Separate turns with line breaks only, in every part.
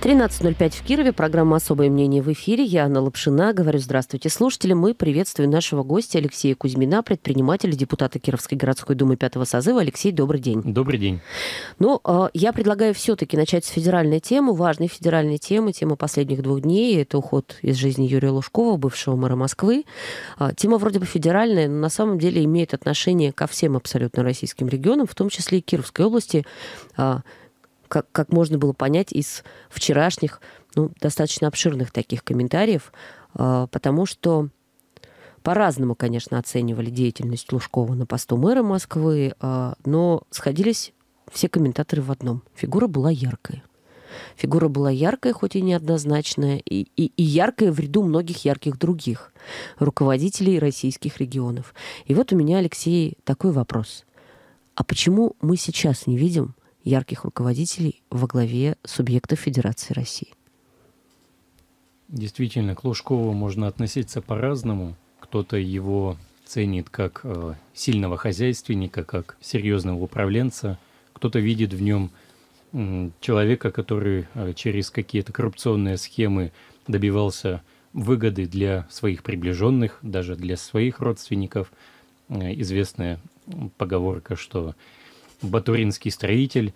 13.05 в Кирове. Программа «Особое мнение» в эфире. Я Анна Лапшина. Говорю здравствуйте слушатели, Мы приветствуем нашего гостя Алексея Кузьмина, предпринимателя, депутата Кировской городской думы пятого созыва. Алексей, добрый день. Добрый день. Ну, а, я предлагаю все-таки начать с федеральной темы, важной федеральной темы, темы последних двух дней. Это уход из жизни Юрия Лужкова, бывшего мэра Москвы. А, тема вроде бы федеральная, но на самом деле имеет отношение ко всем абсолютно российским регионам, в том числе и Кировской области. А, как, как можно было понять из вчерашних, ну, достаточно обширных таких комментариев, а, потому что по-разному, конечно, оценивали деятельность Лужкова на посту мэра Москвы, а, но сходились все комментаторы в одном. Фигура была яркая. Фигура была яркая, хоть и неоднозначная, и, и, и яркая в ряду многих ярких других руководителей российских регионов. И вот у меня, Алексей, такой вопрос. А почему мы сейчас не видим ярких руководителей во главе субъекта Федерации России.
Действительно, к Лужкову можно относиться по-разному. Кто-то его ценит как э, сильного хозяйственника, как серьезного управленца. Кто-то видит в нем человека, который э, через какие-то коррупционные схемы добивался выгоды для своих приближенных, даже для своих родственников. Э, известная поговорка, что батуринский строитель.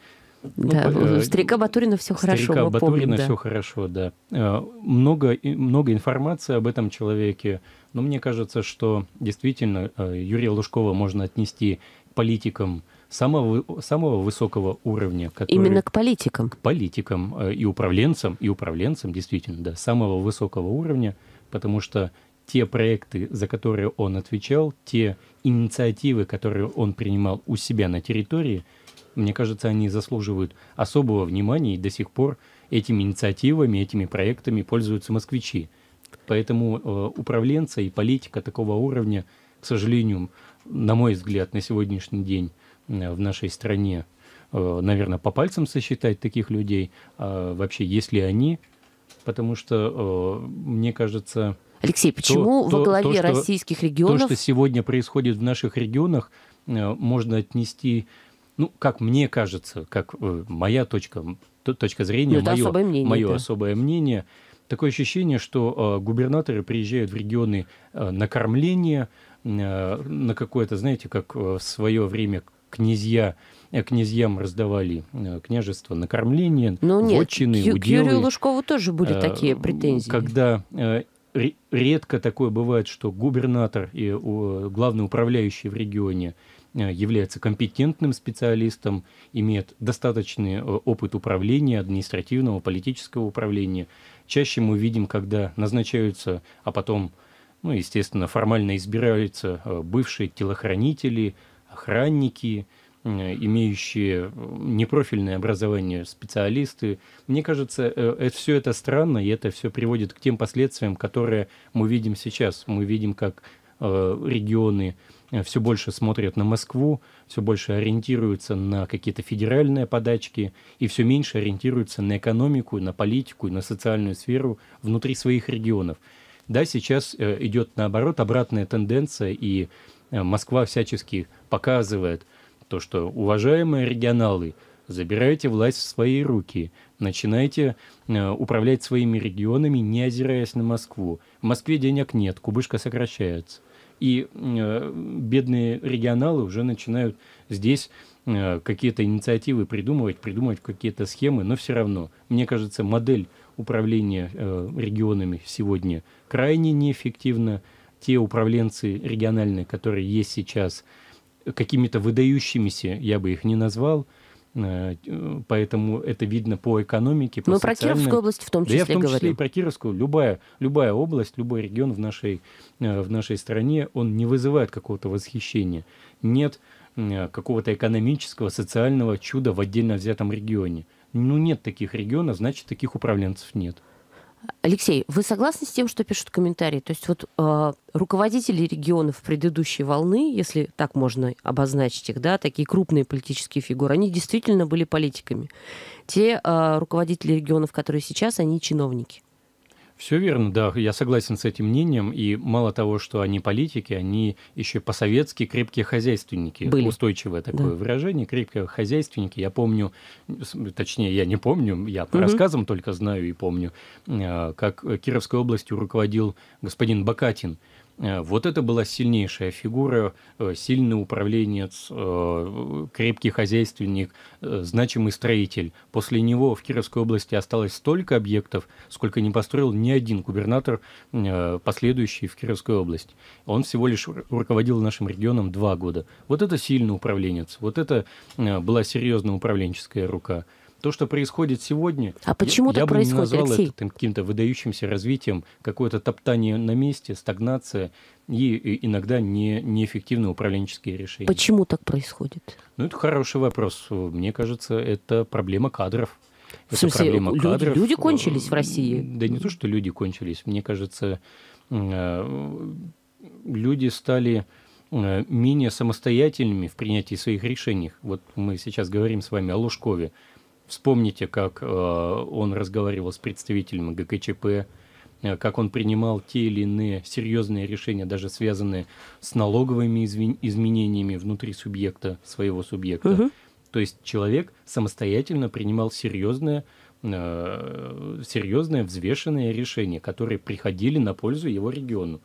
Ну, да, ну, старика Батурина все хорошо. Старика Батурина помним, да. все хорошо, да. Э, много, много информации об этом человеке, но мне кажется, что действительно э, Юрия Лужкова можно отнести политикам самого, самого высокого уровня. Который, Именно к политикам. К политикам и управленцам, и управленцам, действительно, да, самого высокого уровня, потому что те проекты, за которые он отвечал, те инициативы, которые он принимал у себя на территории, мне кажется, они заслуживают особого внимания, и до сих пор этими инициативами, этими проектами пользуются москвичи. Поэтому э, управленца и политика такого уровня, к сожалению, на мой взгляд, на сегодняшний день э, в нашей стране, э, наверное, по пальцам сосчитать таких людей, э, вообще, если они, потому что, э, мне кажется, э, Алексей, почему то, во главе то, то, российских регионов... То, что сегодня происходит в наших регионах, э, можно отнести, ну, как мне кажется, как э, моя точка, точка зрения, ну, мое, особое мнение, мое да. особое мнение, такое ощущение, что э, губернаторы приезжают в регионы на кормление, на какое-то, знаете, как в свое время князья князьям раздавали княжество накормление, ну, нет, вотчины, к, уделы. К Юрию Лужкову тоже были такие претензии. Когда редко такое бывает, что губернатор и э, главный управляющий в регионе э, является компетентным специалистом, имеет достаточный э, опыт управления, административного, политического управления. Чаще мы видим, когда назначаются, а потом, ну, естественно, формально избираются бывшие телохранители, охранники – Э, имеющие э, непрофильное образование специалисты. Мне кажется, это, э, все это странно, и это все приводит к тем последствиям, которые мы видим сейчас. Мы видим, как регионы все больше смотрят на Москву, все больше ориентируются на какие-то федеральные подачки и все меньше ориентируются на экономику, на политику на социальную сферу внутри своих регионов. Да, сейчас идет наоборот обратная тенденция, и Москва всячески показывает – то, что уважаемые регионалы, забирайте власть в свои руки, начинайте э, управлять своими регионами, не озираясь на Москву. В Москве денег нет, кубышка сокращается. И э, бедные регионалы уже начинают здесь э, какие-то инициативы придумывать, придумывать какие-то схемы, но все равно, мне кажется, модель управления э, регионами сегодня крайне неэффективна. Те управленцы региональные, которые есть сейчас, какими-то выдающимися, я бы их не назвал, э, Поэтому это видно по экономике, по Мы ну, социальным... про Кировскую область в том числе да, я в том числе говорю. и про Кировскую. Любая, любая область, любой регион в нашей, э, в нашей стране, он не вызывает какого-то восхищения. Нет э, какого-то экономического, социального чуда в отдельно взятом регионе. Ну, нет таких регионов, значит, таких управленцев нет.
Алексей, вы согласны с тем, что пишут комментарии? То есть вот э, руководители регионов предыдущей волны, если так можно обозначить их, да, такие крупные политические фигуры, они действительно были политиками. Те э, руководители регионов, которые сейчас, они чиновники.
Все верно, да, я согласен с этим мнением. И мало того, что они политики, они еще по-советски крепкие хозяйственники. Были. Устойчивое такое да. выражение, крепкие хозяйственники. Я помню, точнее, я не помню, я по угу. рассказам только знаю и помню, э, как Кировской областью руководил господин Бакатин. Э, вот это была сильнейшая фигура, э, сильный управленец, э, крепкий хозяйственник, значимый строитель. После него в Кировской области осталось столько объектов, сколько не построил ни один губернатор, последующий в Кировской области. Он всего лишь руководил нашим регионом два года. Вот это сильный управленец, вот это была серьезная управленческая рука – то, что происходит сегодня, а почему я, я бы не назвал Алексей? это каким-то выдающимся развитием, какое-то топтание на месте, стагнация и иногда не, неэффективные управленческие решения.
Почему так происходит?
Ну, это хороший вопрос. Мне кажется, это проблема кадров. Это в смысле, проблема люди, кадров. Люди кончились в России? Да не то, что люди кончились. Мне кажется, э, люди стали э, менее самостоятельными в принятии своих решений. Вот мы сейчас говорим с вами о Лужкове. Вспомните, как э, он разговаривал с представителями ГКЧП, э, как он принимал те или иные серьезные решения, даже связанные с налоговыми изменениями внутри субъекта, своего субъекта. Угу. То есть человек самостоятельно принимал серьезные э, серьезные взвешенные решения, которые приходили на пользу его региону.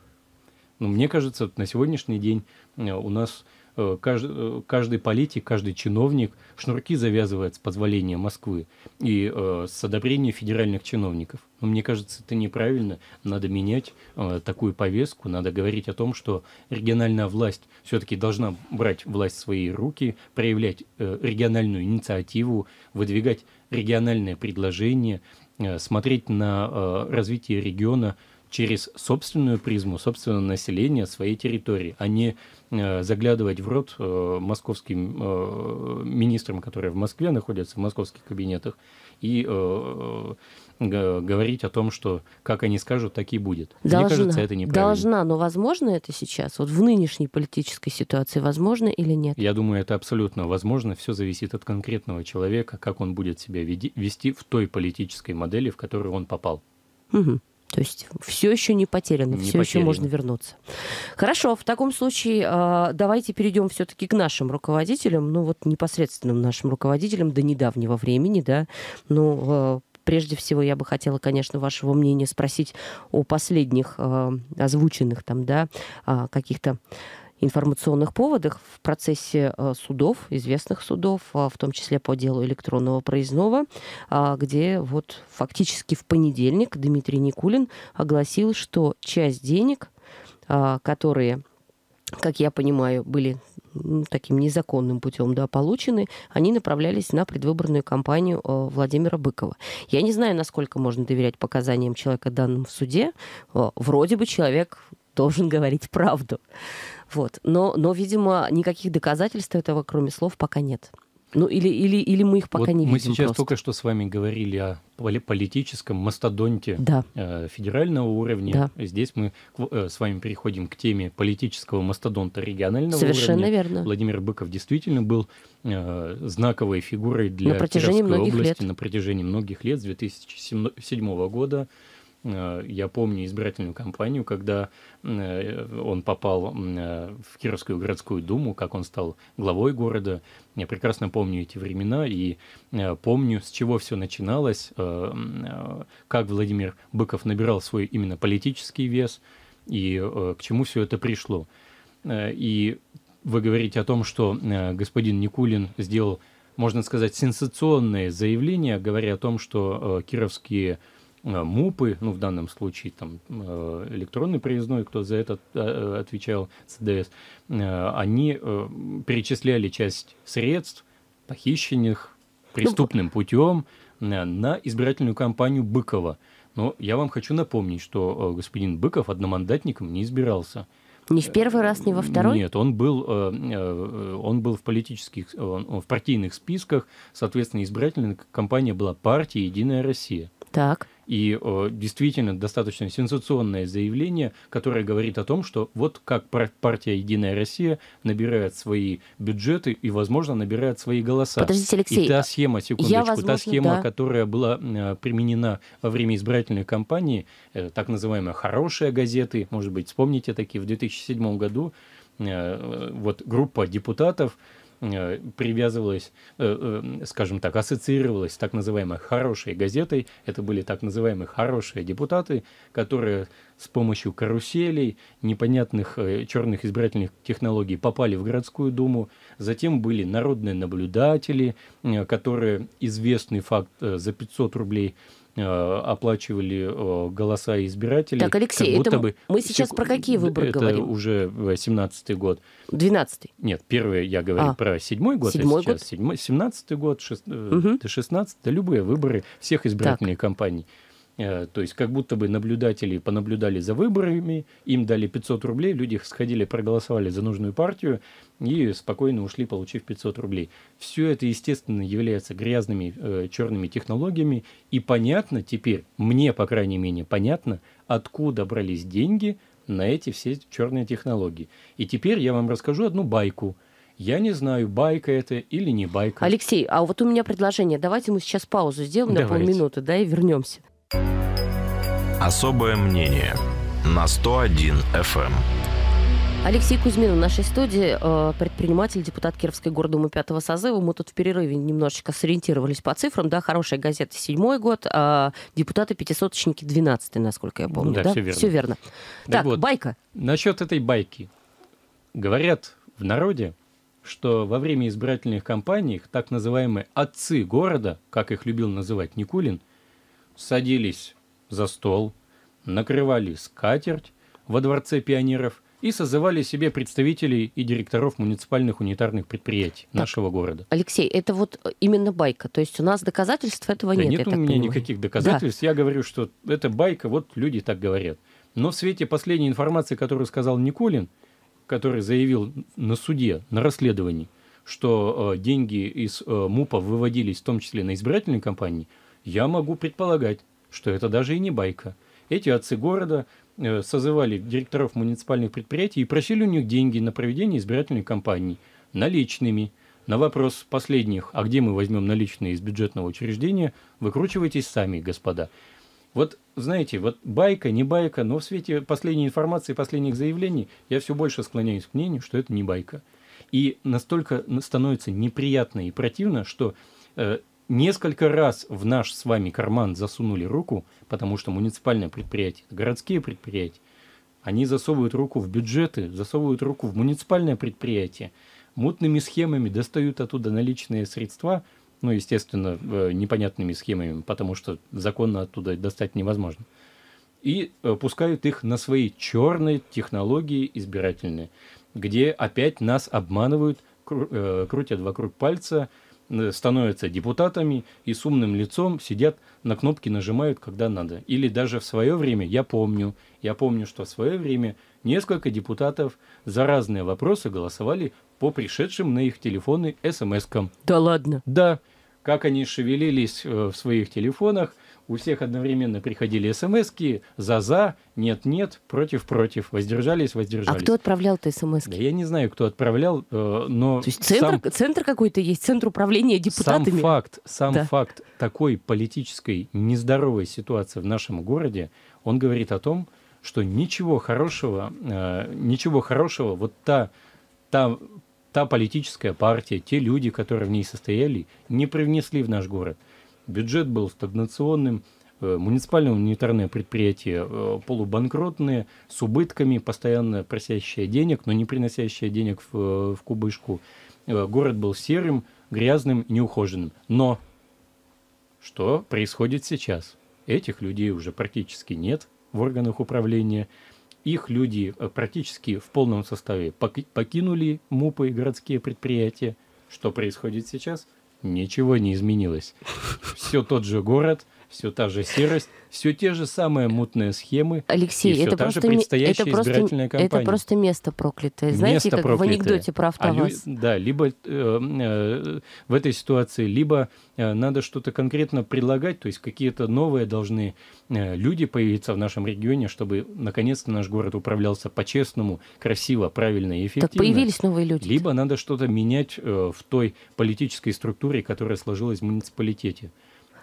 Но ну, мне кажется, на сегодняшний день у нас Э, каждый, э, каждый политик, каждый чиновник шнурки завязывает с позволения Москвы и э, с одобрения федеральных чиновников. Но мне кажется, это неправильно. Надо менять э, такую повестку, надо говорить о том, что региональная власть все-таки должна брать власть в свои руки, проявлять э, региональную инициативу, выдвигать региональные предложения, э, смотреть на развитие региона – через собственную призму, собственное население своей территории, а не э, заглядывать в рот э, московским э, министрам, которые в Москве находятся, в московских кабинетах, и говорить о том, что как они скажут, так и будет. Должна, Мне кажется, это неправильно.
Должна, но возможно это сейчас? Вот в нынешней политической ситуации возможно или нет?
Я думаю, это абсолютно возможно. Все зависит от конкретного человека, как он будет себя вести в той политической модели, в которую он попал.
Угу. То есть все еще не потеряно, не все потеряно. еще можно вернуться. Хорошо, в таком случае э, давайте перейдем все-таки к нашим руководителям, ну вот непосредственным нашим руководителям до недавнего времени, да, ну э, прежде всего я бы хотела, конечно, вашего мнения спросить о последних э, озвученных там, да, а, каких-то информационных поводах в процессе э, судов, известных судов, а, в том числе по делу электронного проездного, а, где вот фактически в понедельник Дмитрий Никулин огласил, что часть денег, а, которые как я понимаю, были таким незаконным путем да, получены, они направлялись на предвыборную кампанию э, Владимира Быкова. Я не знаю, насколько можно доверять показаниям человека данным в суде. Э, вроде бы человек должен говорить правду. Вот. Но, но, видимо, никаких доказательств этого, кроме слов, пока нет. Ну или, или, или мы их пока вот не видим. Мы сейчас просто. только
что с вами говорили о политическом мастодонте да. Э, федерального уровня. Да. Здесь мы э, с вами переходим к теме политического мастодонта регионального Совершенно уровня. Совершенно верно. Владимир Быков действительно был э, знаковой фигурой для на протяжении Кировской многих области лет. на протяжении многих лет, с 2007 года Э, я помню избирательную кампанию, когда э, он попал э, в Кировскую городскую думу, как он стал главой города. Я прекрасно помню эти времена и помню, с чего все начиналось, как Владимир Быков набирал свой именно политический вес и к чему все это пришло. И вы говорите о том, что господин Никулин сделал, можно сказать, сенсационное заявление, говоря о том, что кировские Э, МУПы, ну, в данном случае, там, э, электронный проездной, кто за это э, отвечал, СДС, они перечисляли часть средств, похищенных преступным путем, на избирательную кампанию Быкова. Но я вам хочу напомнить, что господин Быков одномандатником не избирался. Не в первый раз, не во второй? Нет, он был, он был в политических, в партийных списках, соответственно, избирательная кампания была партии «Единая Россия». Так. И э, действительно достаточно сенсационное заявление, которое говорит о том, что вот как партия «Единая Россия» набирает свои бюджеты и, возможно, набирает свои голоса. Подождите, Алексей. И та схема, секундочку, я, возможно, та схема, да. которая была э, применена во время избирательной кампании, э, так называемые «хорошие газеты», может быть, вспомните такие, в 2007 году, э, э, вот группа депутатов, Э, привязывалась, э, э, скажем так, ассоциировалась с так называемой «хорошей газетой». Это были так называемые «хорошие депутаты», которые с помощью каруселей, непонятных черных избирательных технологий попали в городскую думу. Затем были народные наблюдатели, которые известный факт за 500 рублей – Э, оплачивали э, голоса избирателей. Так, Алексей, как будто это бы...
мы сейчас про какие выборы это говорим? Это
уже 17-й э, год. 12-й? Нет, первый, я говорю а. про седьмой год, а седьмой а сейчас год? Седьмой, 17-й год, шест... угу. 16-й, любые выборы всех избирательных так. кампаний. Э, то есть как будто бы наблюдатели понаблюдали за выборами, им дали 500 рублей, люди сходили, проголосовали за нужную партию и спокойно ушли, получив 500 рублей. Все это, естественно, является грязными э, черными технологиями. И понятно теперь, мне, по крайней мере, понятно, откуда брались деньги на эти все черные технологии. И теперь я вам расскажу одну байку – я не знаю, байка это или не байка.
Алексей, а вот у меня предложение. Давайте мы сейчас паузу сделаем Давайте. на полминуты, да, и вернемся.
Особое мнение на 101 FM. Эм.
Алексей Кузьмин в нашей студии, э, предприниматель, депутат Кировской гордумы пятого созыва. Мы тут в перерыве немножечко сориентировались по цифрам. Да, хорошая газета седьмой год, а депутаты пятисоточники двенадцатый, насколько я помню. Да, да? все верно. Все верно.
Так, так вот, байка. Насчет этой байки. Говорят в народе, что во время избирательных кампаний так называемые отцы города, как их любил называть Никулин, – садились за стол, накрывали скатерть во Дворце пионеров и созывали себе представителей и директоров муниципальных унитарных предприятий так, нашего города.
Алексей, это вот э, именно байка, то есть у нас доказательств этого да нет? Нет у меня понимаю. никаких доказательств,
да. я говорю, что это байка, вот люди так говорят. Но в свете последней информации, которую сказал Николин, который заявил на суде, на расследовании, что э, деньги из э, МУПа выводились в том числе на избирательные кампании – я могу предполагать, что это даже и не байка. Эти отцы города э, созывали директоров муниципальных предприятий и просили у них деньги на проведение избирательной кампании наличными. На вопрос последних, а где мы возьмем наличные из бюджетного учреждения, выкручивайтесь сами, господа. Вот, знаете, вот байка, не байка, но в свете последней информации, последних заявлений, я все больше склоняюсь к мнению, что это не байка. И настолько становится неприятно и противно, что э, Несколько раз в наш с вами карман засунули руку, потому что муниципальное предприятие, городские предприятия, они засовывают руку в бюджеты, засовывают руку в муниципальное предприятие, мутными схемами достают оттуда наличные средства, ну, естественно, э, непонятными схемами, потому что законно оттуда достать невозможно. И э, пускают их на свои черные технологии избирательные, где опять нас обманывают, э, крутят вокруг пальца – Э, становятся депутатами и с умным лицом сидят на кнопки нажимают, когда надо. Или даже в свое время, я помню, я помню, что в свое время несколько депутатов за разные вопросы голосовали по пришедшим на их телефоны смс-кам. Да ладно? Да. Как они шевелились э, в своих телефонах – у всех одновременно приходили смс «за-за», «нет-нет», «против-против», «воздержались», а «воздержались». А кто отправлял-то смс да, Я не знаю, кто отправлял, э, но... То есть центр, сам...
центр какой-то есть, центр управления депутатами? Сам
факт, сам да. факт такой политической нездоровой ситуации в нашем городе, он говорит о том, что ничего хорошего, э, ничего хорошего вот та, та, та политическая партия, те люди, которые в ней состояли, не привнесли в наш город бюджет был стагнационным, э, муниципальное унитарное предприятие э, полубанкротные, с убытками, постоянно просящие денег, но не приносящие денег в, в кубышку. Э, город был серым, грязным, неухоженным. Но что происходит сейчас? Этих людей уже практически нет в органах управления. Их люди практически в полном составе покинули МУПы и городские предприятия. Что происходит сейчас – Ничего не изменилось. Все тот же город, все та же серость, все те же самые мутные схемы. Алексей, и это все просто же предстоящая это просто, кампания. Это просто
место проклятое. Знаете, место как проклятое. в анекдоте про автоваз. А лю...
Да, либо э, э, в этой ситуации, либо э, надо что-то конкретно предлагать, то есть какие-то новые должны э, люди появиться в нашем регионе, чтобы наконец-то наш город управлялся по-честному, красиво, правильно и эффективно. Так появились новые люди. Либо надо что-то менять э, в той политической структуре, которая сложилась в муниципалитете.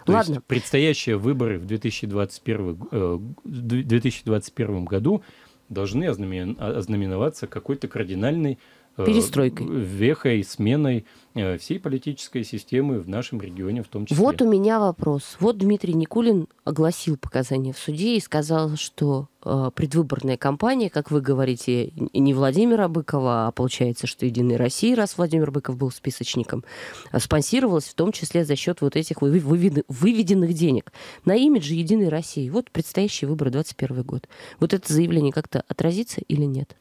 То Ладно. есть предстоящие выборы в 2021, 2021 э, году должны ознаменоваться какой-то кардинальной Э, Перестройкой. Вехой, сменой э, всей политической системы в нашем регионе в том числе. Вот
у меня вопрос. Вот Дмитрий Никулин огласил показания в суде и сказал, что э, предвыборная кампания, как вы говорите, не Владимира Быкова, а получается, что Единая Россия, раз Владимир Быков был списочником, а спонсировалась в том числе за счет вот этих выведенных денег на имидже Единой России. Вот предстоящие выборы 2021 год. Вот это заявление как-то отразится или нет?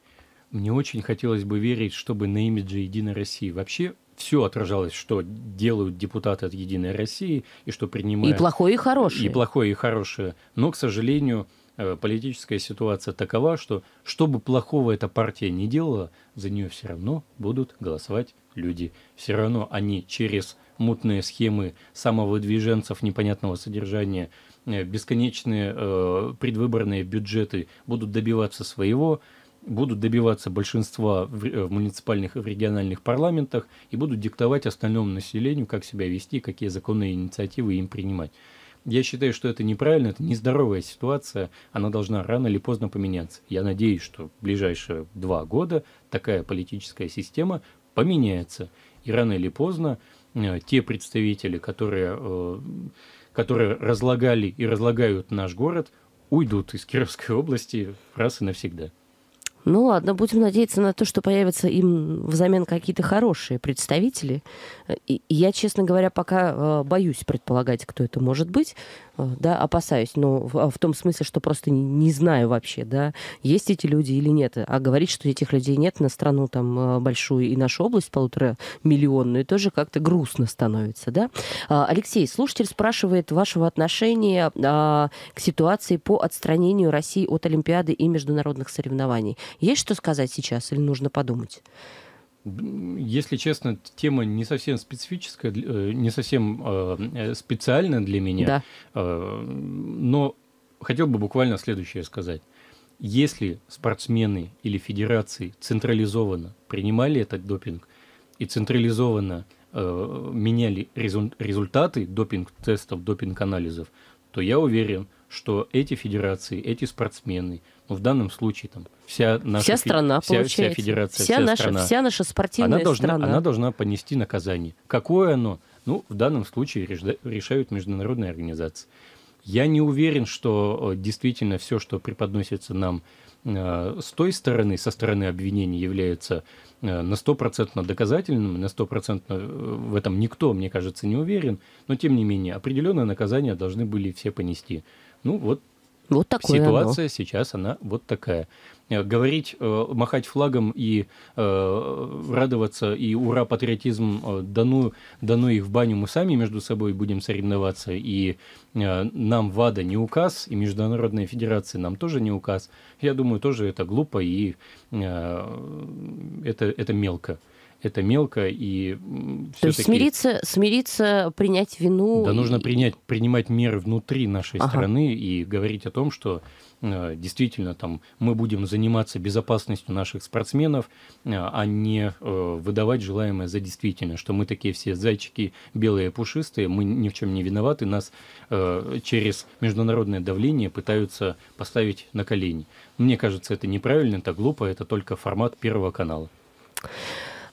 Мне очень хотелось бы верить, чтобы на имидже Единой России вообще все отражалось, что делают депутаты от Единой России и что принимают. И плохое, и хорошее. И плохое, и хорошее. Но, к сожалению, э, политическая ситуация такова, что что бы плохого эта партия не делала, за нее все равно будут голосовать люди. Все равно они через мутные схемы самовыдвиженцев непонятного содержания, э, бесконечные э, предвыборные бюджеты будут добиваться своего будут добиваться большинства в, э, в муниципальных и в региональных парламентах и будут диктовать остальному населению, как себя вести, какие законные инициативы им принимать. Я считаю, что это неправильно, это нездоровая ситуация, она должна рано или поздно поменяться. Я надеюсь, что в ближайшие два года такая политическая система поменяется. И рано или поздно э, те представители, которые, э, которые разлагали и разлагают наш город, уйдут из Кировской области раз и навсегда.
Ну ладно, будем надеяться на то, что появятся им взамен какие-то хорошие представители. И я, честно говоря, пока э, боюсь предполагать, кто это может быть, э, да, опасаюсь, но а, в, том смысле, что просто не, не знаю вообще, да, есть эти люди или нет. А говорить, что этих людей нет на страну там э, большую и нашу область полутора миллионную, тоже как-то грустно становится, да. А, Алексей, слушатель спрашивает вашего отношения а, к ситуации по отстранению России от Олимпиады и международных соревнований. Есть что сказать сейчас или нужно подумать?
Если честно, тема не совсем специфическая, э, не совсем э, э, специальная для меня. Да. Но хотел бы буквально следующее сказать. Если спортсмены или федерации централизованно принимали этот допинг и централизованно меняли результаты допинг-тестов, допинг-анализов, то я уверен, что эти федерации, эти спортсмены, ну, в данном случае там вся наша вся страна, вся, вся федерация, вся, вся наша, страна, вся наша спортивная она должна, страна, она должна понести наказание. Какое оно? Ну, в данном случае решают международные организации. Я не уверен, что э, действительно все, что преподносится нам э, с той стороны, со стороны обвинений, является э, на стопроцентно доказательным, на стопроцентно в этом никто, мне кажется, не уверен, но тем не менее определенные наказания должны были все понести. Ну вот вот такое Ситуация оно. сейчас, она вот такая. Э, говорить, э, махать флагом и э, радоваться, и ура, патриотизм, ну, да ну, их в баню, мы сами между собой будем соревноваться, и нам ВАДА не указ, и Международная Федерация нам тоже не указ, я думаю, тоже это глупо, и это, это мелко это мелко и все-таки. То есть
смириться, смириться, принять вину. Да, и... нужно
принять, принимать меры внутри нашей ага. страны и говорить о том, что э, действительно там мы будем заниматься безопасностью наших спортсменов, э, а не э, выдавать желаемое за действительное, что мы такие все зайчики белые пушистые, мы ни в чем не виноваты, нас через международное давление пытаются поставить на колени. Мне кажется, это неправильно, это глупо, это только формат Первого канала.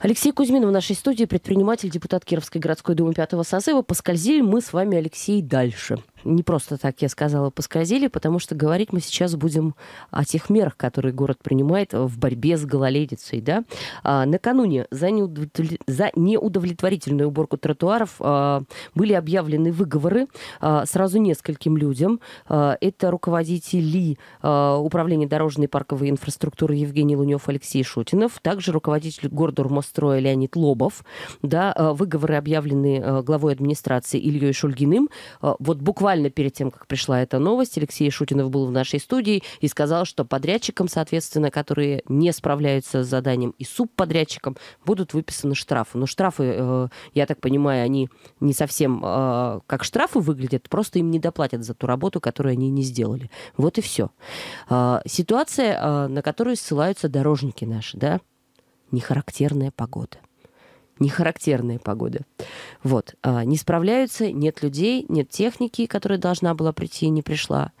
Алексей Кузьмин в нашей студии, предприниматель, депутат Кировской городской думы пятого созыва. Поскользили мы с вами, Алексей, дальше не просто так я сказала «поскользили», потому что говорить мы сейчас будем о тех мерах, которые город принимает в борьбе с гололедицей. Да? А, накануне за, неудовлетвор... за неудовлетворительную уборку тротуаров а, были объявлены выговоры а, сразу нескольким людям. А, это руководители а, Управления дорожной и парковой инфраструктуры Евгений Лунев Алексей Шутинов, также руководитель города Урмостроя Леонид Лобов. Да? А, выговоры объявлены а, главой администрации Ильей Шульгиным. А, вот буквально буквально перед тем, как пришла эта новость, Алексей Шутинов был в нашей студии и сказал, что подрядчикам, соответственно, которые не справляются с заданием, и субподрядчикам будут выписаны штрафы. Но штрафы, э, я так понимаю, они не совсем э, как штрафы выглядят, просто им не доплатят за ту работу, которую они не сделали. Вот и все. Э, ситуация, на которую ссылаются дорожники наши, да, нехарактерная погода – нехарактерная погода. Вот. А, не справляются, нет людей, нет техники, которая должна была прийти и не пришла.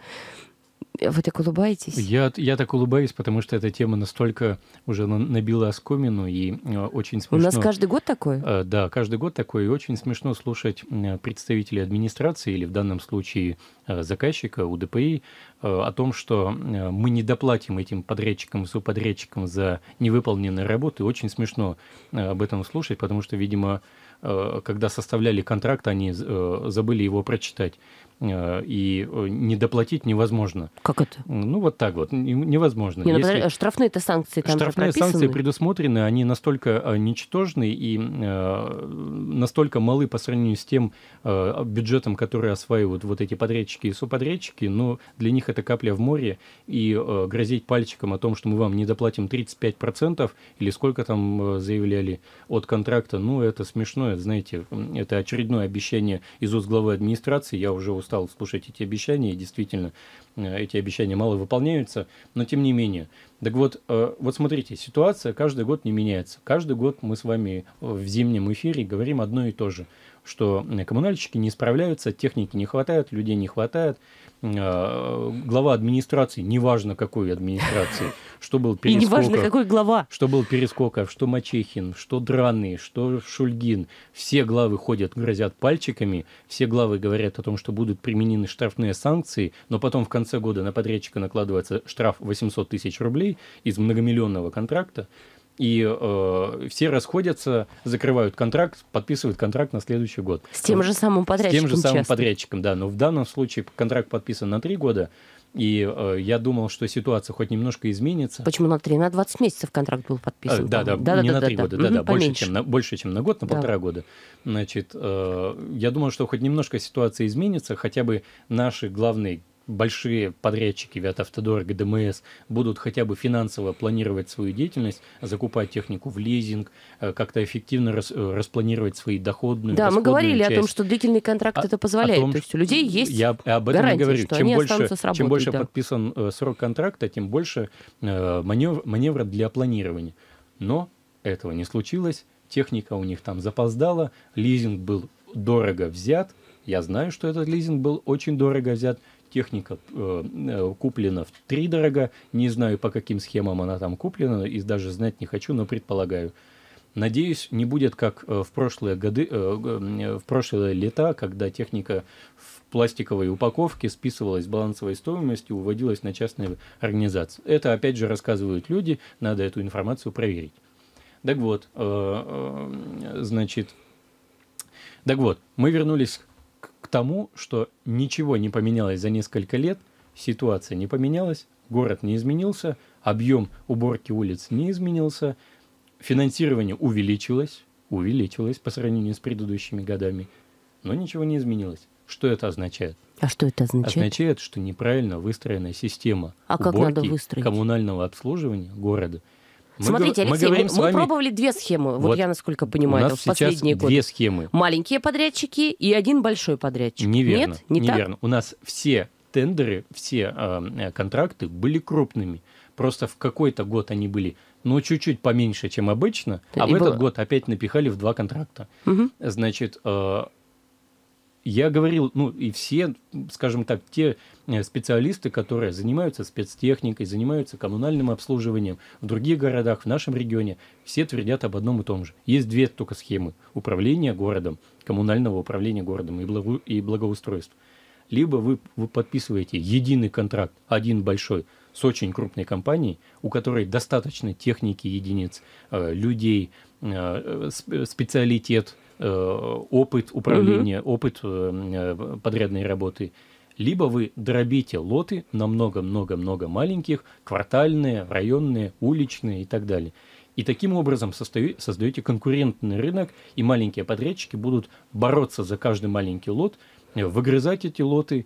Вы так улыбаетесь?
Я, я так улыбаюсь, потому что эта тема настолько уже набила оскомину и э, очень смешно. У нас каждый год такой? Э, да, каждый год такой. И очень смешно слушать представителей администрации или в данном случае э, заказчика УДПИ о том, что мы не доплатим этим подрядчикам, субподрядчикам за невыполненные работы. Очень смешно об этом слушать, потому что, видимо, когда составляли контракт, они забыли его прочитать. Э, и э, не доплатить невозможно. Как это? Ну, вот так вот. Невозможно. Не, ну, Если... А
штрафные-то санкции там Штрафные санкции
предусмотрены, они настолько э, ничтожны и настолько малы по сравнению с тем бюджетом, который осваивают вот эти подрядчики и суподрядчики, но ну, для них это капля в море, и грозить пальчиком о том, что мы вам не доплатим 35% или сколько там заявляли от контракта, ну, это смешно, знаете, это очередное обещание из уст главы администрации, я уже устал устал слушать эти обещания, и действительно э, эти обещания мало выполняются, но тем не менее. Так вот, э, вот смотрите, ситуация каждый год не меняется. Каждый год мы с вами в зимнем эфире говорим одно и то же – что коммунальщики не справляются, техники не хватает, людей не хватает. Э, глава администрации, неважно какой администрации, что был Перескоков. неважно какой глава. Что был Перескоков, что Мачехин, что Драный, что Шульгин. Все главы ходят, грозят пальчиками, все главы говорят о том, что будут применены штрафные санкции, но потом в конце года на подрядчика накладывается штраф 800 тысяч рублей из многомиллионного контракта и э, все расходятся, закрывают контракт, подписывают контракт на следующий год. С тем же самым подрядчиком. С тем же самым часто. подрядчиком, да. Но в данном случае контракт подписан на три года, и э, я думал, что ситуация хоть немножко изменится.
Почему на 3? На 20 месяцев контракт был подписан. А, да, да, да, не да, на 3 да, года, да, да, да больше, чем
на, больше, чем на год, на да. полтора года. Значит, э, я думал, что хоть немножко ситуация изменится, хотя бы наши главные большие подрядчики Виатавтодор, ГДМС будут хотя бы финансово планировать свою деятельность, закупать технику в лизинг, э, как-то эффективно рас, э, распланировать свои доходные Да, мы говорили часть. о том, что
длительный контракт а, это позволяет. Том, То есть у людей есть Я об этом гарантия, говорю. Что чем, они больше, с работой, чем больше да.
подписан э, срок контракта, тем больше э, маневр, маневра для планирования. Но этого не случилось. Техника у них там запоздала, лизинг был дорого взят. Я знаю, что этот лизинг был очень дорого взят техника э, э, куплена в три дорого. Не знаю, по каким схемам она там куплена, и даже знать не хочу, но предполагаю. Надеюсь, не будет как э, в прошлые годы, э, э, в прошлые лета, когда техника в пластиковой упаковке списывалась с балансовой стоимостью, уводилась на частные организации. Это, опять же, рассказывают люди, надо эту информацию проверить. Так вот, э, значит, так вот, мы вернулись тому, что ничего не поменялось за несколько лет, ситуация не поменялась, город не изменился, объем уборки улиц не изменился, финансирование увеличилось, увеличилось по сравнению с предыдущими годами, но ничего не изменилось. Что это означает? А что это означает? Означает, что неправильно выстроена система а уборки как надо коммунального обслуживания города – Смотрите, Алексей, мы, мы, мы вами... пробовали
две схемы, вот, вот я насколько
понимаю, у нас в последние годы. две схемы.
Маленькие подрядчики и один большой подрядчик.
Неверно. Нет, не неверно. Так? У нас все тендеры, все а, э, контракты были крупными. Просто в какой-то год они были, ну, чуть-чуть поменьше, чем обычно, а и в был... этот год опять напихали в два контракта. Угу. Значит, э, я говорил, ну и все, скажем так, те э, специалисты, которые занимаются спецтехникой, занимаются коммунальным обслуживанием в других городах, в нашем регионе, все твердят об одном и том же. Есть две только схемы управления городом, коммунального управления городом и, благо, благоустройства. Либо вы, вы подписываете единый контракт, один большой, с очень крупной компанией, у которой достаточно техники единиц, э, людей, э, специалитет – Э, опыт управления, угу. опыт э, э, подрядной работы, либо вы дробите лоты на много-много-много маленьких, квартальные, районные, уличные и так далее. И таким образом создаете конкурентный рынок, и маленькие подрядчики будут бороться за каждый маленький лот, выгрызать эти лоты,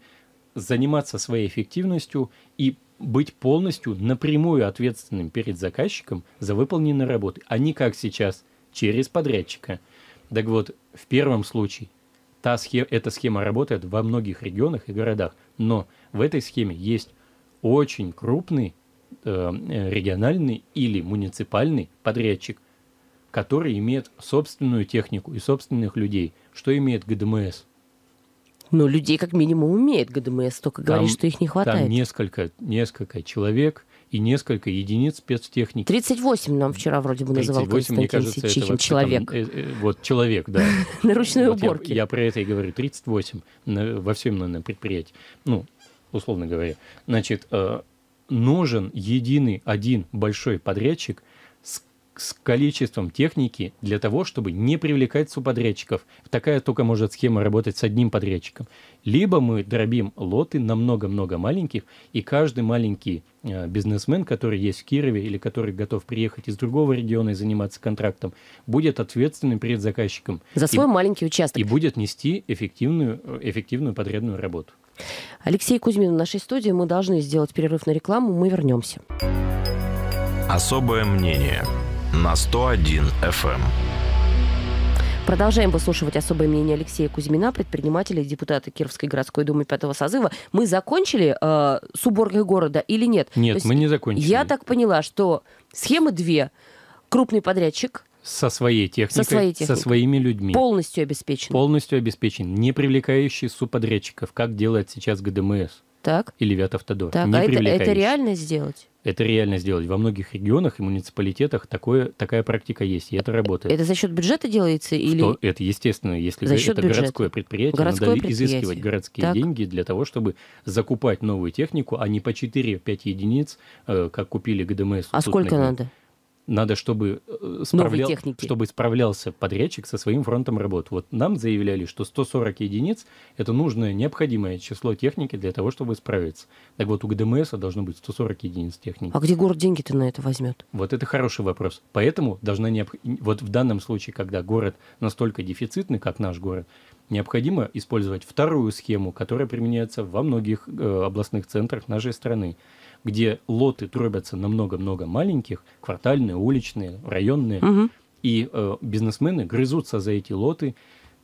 заниматься своей эффективностью и быть полностью напрямую ответственным перед заказчиком за выполненные работы, а не как сейчас через подрядчика – так вот, в первом случае та схема, эта схема работает во многих регионах и городах, но в этой схеме есть очень крупный э, региональный или муниципальный подрядчик, который имеет собственную технику и собственных людей. Что имеет ГДМС?
Ну, людей как минимум умеет ГДМС, только там, говорит, что их не хватает. Там
несколько, несколько человек, и несколько единиц спецтехники.
38 нам вчера
вроде бы называл 38, Константин мне кажется, Сичихин, это человек. Там, э, э, вот человек, да. На ручной уборке. Я, про это и говорю, 38 на, во всем на предприятии. Ну, условно говоря. Значит, э, нужен единый один большой подрядчик – с количеством техники для того, чтобы не привлекать субподрядчиков. Такая только может схема работать с одним подрядчиком. Либо мы дробим лоты на много-много маленьких, и каждый маленький э, бизнесмен, который есть в Кирове или который готов приехать из другого региона и заниматься контрактом, будет ответственным перед заказчиком. За свой и, маленький участок. И будет нести эффективную, э, эффективную подрядную работу.
Алексей Кузьмин в нашей студии. Мы должны сделать перерыв на рекламу. Мы вернемся.
Особое мнение на 101 FM. Эм.
Продолжаем выслушивать особое мнение Алексея Кузьмина, предпринимателя и депутата Кировской городской думы пятого созыва. Мы закончили э, с уборкой города или нет? Нет, мы не закончили. Я так поняла, что схемы две. Крупный подрядчик
со своей техникой, со, своей техникой. со своими людьми. Полностью обеспечен. Полностью обеспечен, не привлекающий субподрядчиков, как делает сейчас ГДМС так. и Левиат-Автодор. Так, не а это, это реально сделать? Это реально сделать. Во многих регионах и муниципалитетах такое, такая практика есть, и это работает. Это за счет
бюджета делается? Или... Что,
это естественно, если за счет это бюджета. городское предприятие, городское надо предприятие. изыскивать городские так. деньги для того, чтобы закупать новую технику, а не по 4-5 единиц, э, как купили ГДМС. А сколько надо? надо, чтобы, э, справлял, чтобы справлялся подрядчик со своим фронтом работ. Вот нам заявляли, что 140 единиц – это нужное, необходимое число техники для того, чтобы справиться. Так вот, у ГДМС должно быть 140 единиц техники. А
где город деньги-то на это возьмет?
Вот это хороший вопрос. Поэтому должна необ... вот в данном случае, когда город настолько дефицитный, как наш город, необходимо использовать вторую схему, которая применяется во многих э, областных центрах нашей страны – где лоты дробятся на много-много маленьких, квартальные, уличные, районные, угу. и э, бизнесмены грызутся за эти лоты,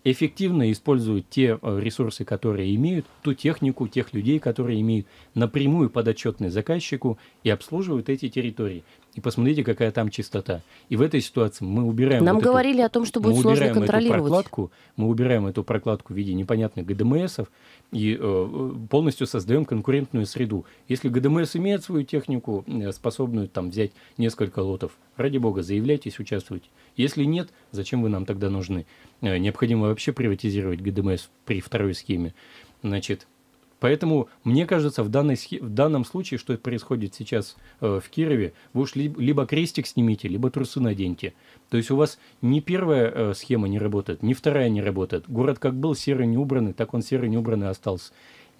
эффективно используют те э, ресурсы, которые имеют, ту технику, тех людей, которые имеют, напрямую подотчетны заказчику и обслуживают эти территории и посмотрите, какая там чистота. И в этой ситуации мы убираем... Нам вот говорили эту, о том, что будет мы сложно контролировать. Эту прокладку, мы убираем эту прокладку в виде непонятных ГДМСов эм и э, полностью создаем конкурентную среду. Если ГДМС эм имеет свою технику, э, способную там взять несколько лотов, ради бога, заявляйтесь, участвуйте. Если нет, зачем вы нам тогда нужны? Э, необходимо вообще приватизировать ГДМС эм при второй схеме. Значит, Поэтому мне кажется, в, данной, в данном случае, что происходит сейчас э, в Кирове, вы уж ли, либо крестик снимите, либо трусы наденьте. То есть у вас ни первая э, схема не работает, ни вторая не работает. Город как был серый не убранный, так он серый не убранный остался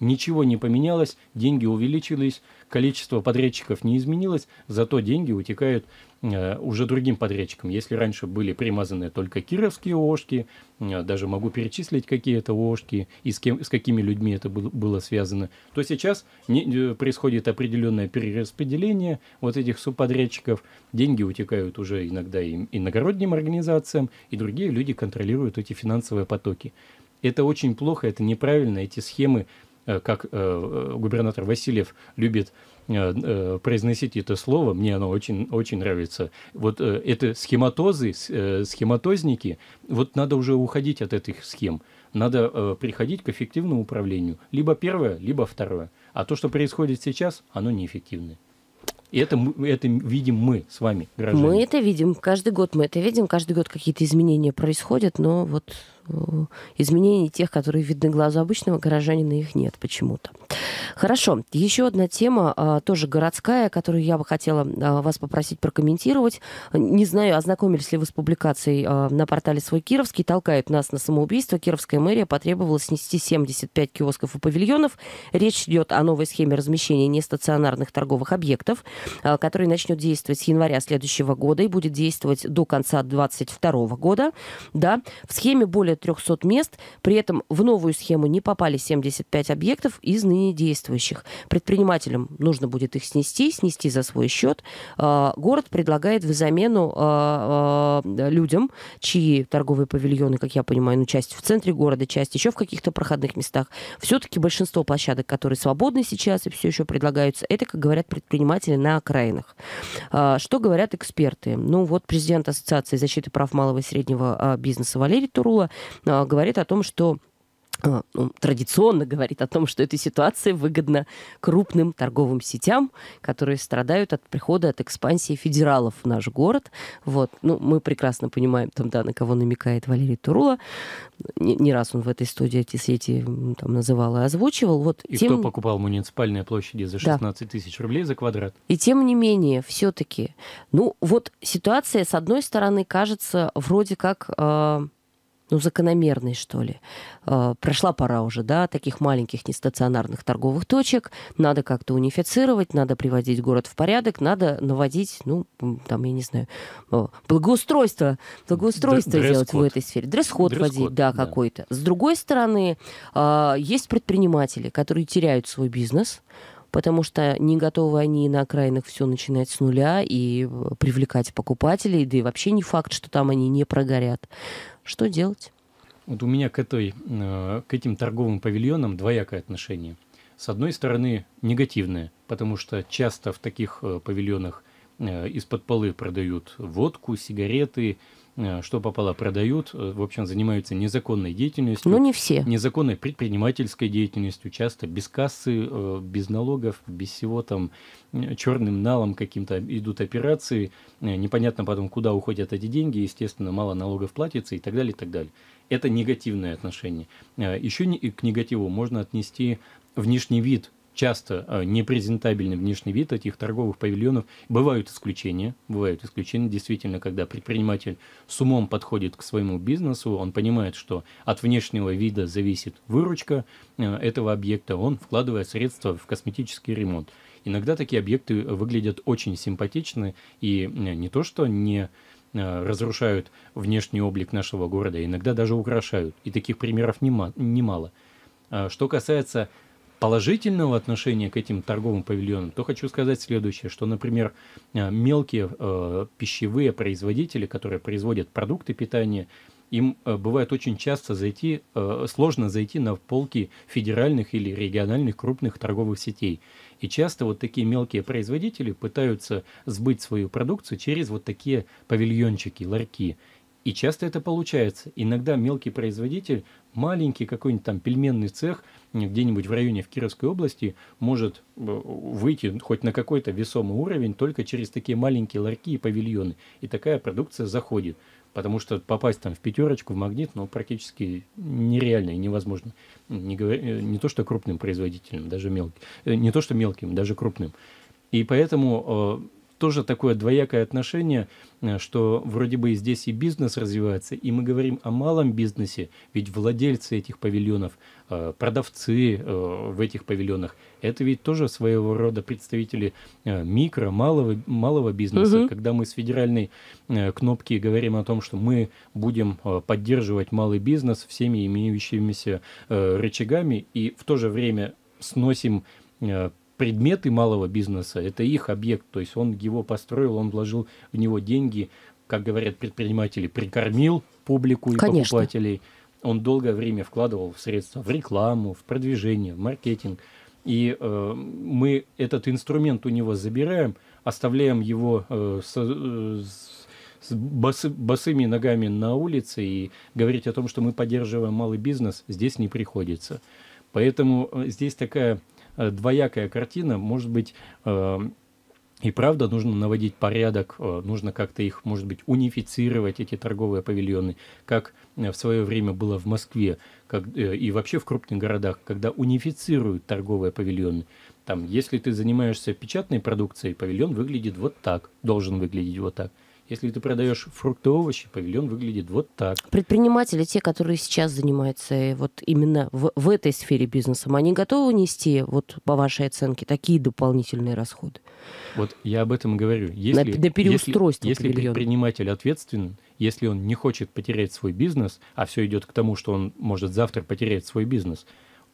ничего не поменялось, деньги увеличились, количество подрядчиков не изменилось, зато деньги утекают э, уже другим подрядчикам. Если раньше были примазаны только кировские ООшки, э, даже могу перечислить, какие то ООшки и с, кем, с какими людьми это было связано, то сейчас не, э, происходит определенное перераспределение вот этих субподрядчиков. Деньги утекают уже иногда и иногородним организациям, и другие люди контролируют эти финансовые потоки. Это очень плохо, это неправильно, эти схемы Э, как э, э, губернатор Васильев любит произносить это слово, мне оно очень, очень нравится. Вот это схематозы, схематозники, вот надо уже уходить от этих схем. Надо приходить к эффективному управлению. Либо первое, либо второе. А то, что происходит сейчас, оно неэффективное. И это, это видим мы с вами, граждане. Мы
это видим. Каждый год мы это видим. Каждый год какие-то изменения происходят, но вот э, изменений тех, которые видны глазу обычного горожанина, их нет почему-то. Хорошо. Еще одна тема, а, тоже городская, которую я бы хотела а, вас попросить прокомментировать. Не знаю, ознакомились ли вы с публикацией а, на портале «Свой Кировский». Толкают нас на самоубийство. Кировская мэрия потребовала снести 75 киосков и павильонов. Речь идет о новой схеме размещения нестационарных торговых объектов, которая начнет действовать с января следующего года и будет действовать до конца 2022 года. Да, в схеме более 300 мест, при этом в новую схему не попали 75 объектов из ныне действующих действующих. Предпринимателям нужно будет их снести, снести за свой счет. А, город предлагает в а, а, людям, чьи торговые павильоны, как я понимаю, ну, часть в центре города, часть еще в каких-то проходных местах, все-таки большинство площадок, которые свободны сейчас и все еще предлагаются, это, как говорят предприниматели, на окраинах. Что говорят эксперты? Ну, вот президент Ассоциации защиты прав малого и среднего бизнеса Валерий Турула говорит о том, что Э, ну, традиционно говорит о том, что эта ситуация выгодна крупным торговым сетям, которые страдают от прихода, от экспансии федералов в наш город. Вот. Ну, мы прекрасно понимаем, там, да, на кого намекает Валерий Турула. Не, не раз он в этой студии эти сети там, называл и озвучивал. Вот, и тем... кто
покупал муниципальные площади за 16 да. тысяч рублей за квадрат.
И тем не менее, все-таки, ну, вот ситуация, с одной стороны, кажется вроде как... Э ну, закономерной, что ли. Э, прошла пора уже, да, таких маленьких нестационарных торговых точек. Надо как-то унифицировать, надо приводить город в порядок, надо наводить, ну, там, я не знаю, благоустройство, благоустройство Д- делать в этой сфере. Дресс-ход дресс водить, да, да. какой-то. С другой стороны, э, есть предприниматели, которые теряют свой бизнес, потому что не готовы они на окраинах все начинать с нуля и э, привлекать покупателей, да и вообще не факт, что там они не прогорят. Что делать?
Вот у меня к, этой, э, к этим торговым павильонам двоякое отношение. С одной стороны, негативное, потому что часто в таких э, павильонах э, из-под полы продают водку, сигареты, Э, что попало, продают, э, в общем, занимаются незаконной деятельностью. Но не все. Незаконной предпринимательской деятельностью, часто без кассы, э, без налогов, без всего там, черным налом каким-то идут операции, непонятно потом, куда уходят эти деньги, естественно, мало налогов платится и так далее, и так далее. Это негативное отношение. Еще к негативу можно отнести внешний вид часто э, непрезентабельный внешний вид этих торговых павильонов. Бывают исключения, бывают исключения, действительно, когда предприниматель с умом подходит к своему бизнесу, он понимает, что от внешнего вида зависит выручка э, этого объекта, он вкладывает средства в косметический ремонт. Иногда такие объекты выглядят очень симпатично и э, не то, что не разрушают внешний облик нашего города, иногда даже украшают. И таких примеров немало. Что касается положительного отношения к этим торговым павильонам, то хочу сказать следующее, что, например, э, мелкие э, пищевые производители, которые производят продукты питания, им э, бывает очень часто зайти, э, сложно зайти на полки федеральных или региональных крупных торговых сетей. И часто вот такие мелкие производители пытаются сбыть свою продукцию через вот такие павильончики, ларьки. И часто это получается. Иногда мелкий производитель, маленький какой-нибудь там пельменный цех где-нибудь в районе в Кировской области может э, выйти хоть на какой-то весомый уровень только через такие маленькие ларьки и павильоны. И такая продукция заходит. Потому что попасть там в пятерочку, в магнит, ну, практически нереально и невозможно. Не, говоря, э, не то, что крупным производителям, даже мелким. Э, не то, что мелким, даже крупным. И поэтому тоже такое двоякое отношение, э, что вроде бы и здесь и бизнес развивается, и мы говорим о малом бизнесе, ведь владельцы этих павильонов, э, продавцы э, в этих павильонах, это ведь тоже своего рода представители микро, малого, малого бизнеса. Угу. Когда мы с федеральной кнопки говорим о том, что мы будем поддерживать малый бизнес всеми имеющимися рычагами, и в то же время сносим предметы малого бизнеса, это их объект, то есть он его построил, он вложил в него деньги, как говорят предприниматели, прикормил публику и Конечно. покупателей. Он долгое время вкладывал в средства, в рекламу, в продвижение, в маркетинг. И э, мы этот инструмент у него забираем, оставляем его э, с, э, с босы, босыми ногами на улице и говорить о том, что мы поддерживаем малый бизнес, здесь не приходится. Поэтому э, здесь такая Э, двоякая картина, может быть, э, и правда, нужно наводить порядок, э, нужно как-то их, может быть, унифицировать, эти торговые павильоны, как в свое время было в Москве как, и вообще в крупных городах, когда унифицируют торговые павильоны. Там, если ты занимаешься печатной продукцией, павильон выглядит вот так, должен выглядеть вот так. Если ты продаешь фрукты, и овощи, павильон выглядит вот так.
Предприниматели, те, которые сейчас занимаются э, вот именно в, в этой сфере бизнеса, они готовы нести, вот по вашей оценке, такие дополнительные расходы?
Вот я об этом и говорю. Если, на, на переустройство Если, павильона. если предприниматель ответственен, если он не хочет потерять свой бизнес, а все идет к тому, что он может завтра потерять свой бизнес,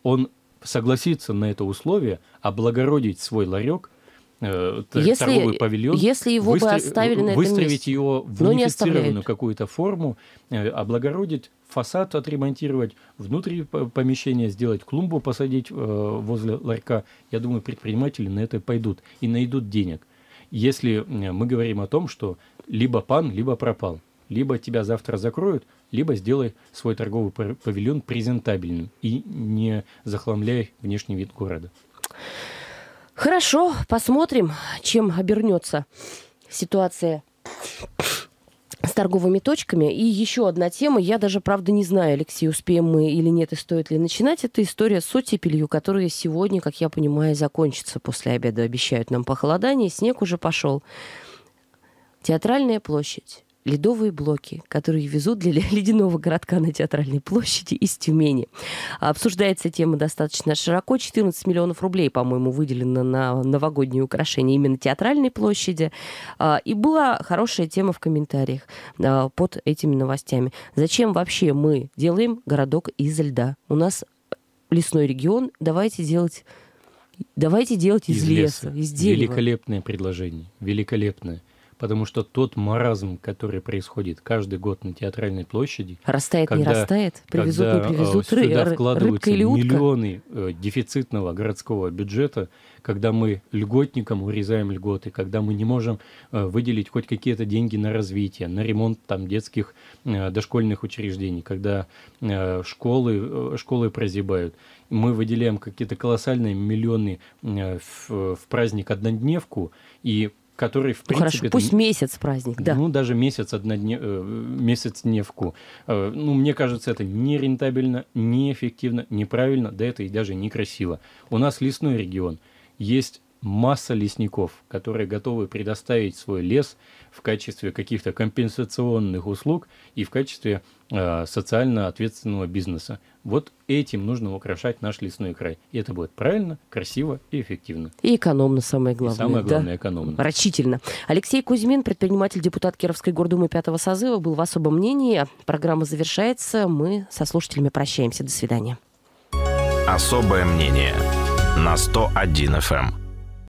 он согласится на это условие, облагородить свой ларек – Э, если, торговый павильон. Если его выстро... бы оставили на этом месте. его в Но унифицированную какую-то форму, э, облагородить фасад отремонтировать, внутри помещения сделать клумбу, посадить э, возле ларька. Я думаю, предприниматели на это пойдут и найдут денег. Если мы говорим о том, что либо пан, либо пропал, либо тебя завтра закроют, либо сделай свой торговый павильон презентабельным и не захламляй внешний вид города.
Хорошо, посмотрим, чем обернется ситуация с торговыми точками. И еще одна тема. Я даже, правда, не знаю, Алексей, успеем мы или нет, и стоит ли начинать. Это история с оттепелью, которая сегодня, как я понимаю, закончится после обеда. Обещают нам похолодание, снег уже пошел. Театральная площадь ледовые блоки, которые везут для ледяного городка на Театральной площади из Тюмени. Обсуждается тема достаточно широко. 14 миллионов рублей, по-моему, выделено на новогодние украшения именно Театральной площади. А, и была хорошая тема в комментариях а, под этими новостями. Зачем вообще мы делаем городок из льда? У нас лесной регион, давайте делать Давайте делать из, из леса, леса, из дерева. Великолепное
предложение, великолепное потому что тот маразм, который происходит каждый год на театральной площади, растает, когда, не растает, привезут, когда, не э, привезут, сюда ры- вкладываются или утка. миллионы э, дефицитного городского бюджета, когда мы льготникам урезаем льготы, когда мы не можем э, выделить хоть какие-то деньги на развитие, на ремонт там детских э, дошкольных учреждений, когда э, школы, э, школы прозябают мы выделяем какие-то колоссальные миллионы э, в, в праздник однодневку, и который в ну, принципе... Хорошо, пусть
месяц праздник,
да. Ну, даже месяц, однодне... Э, месяц дневку. Э, ну, мне кажется, это нерентабельно, неэффективно, неправильно, да это и даже некрасиво. У нас лесной регион. Есть масса лесников, которые готовы предоставить свой лес в качестве каких-то компенсационных услуг и в качестве э, социально ответственного бизнеса. Вот этим нужно украшать наш лесной край. И это будет правильно, красиво и эффективно.
И экономно, самое главное. И самое главное, да? экономно. Рачительно. Алексей Кузьмин, предприниматель, депутат Кировской гордумы пятого созыва, был в особом мнении. Программа завершается. Мы со слушателями прощаемся. До свидания.
Особое мнение на 101 FM.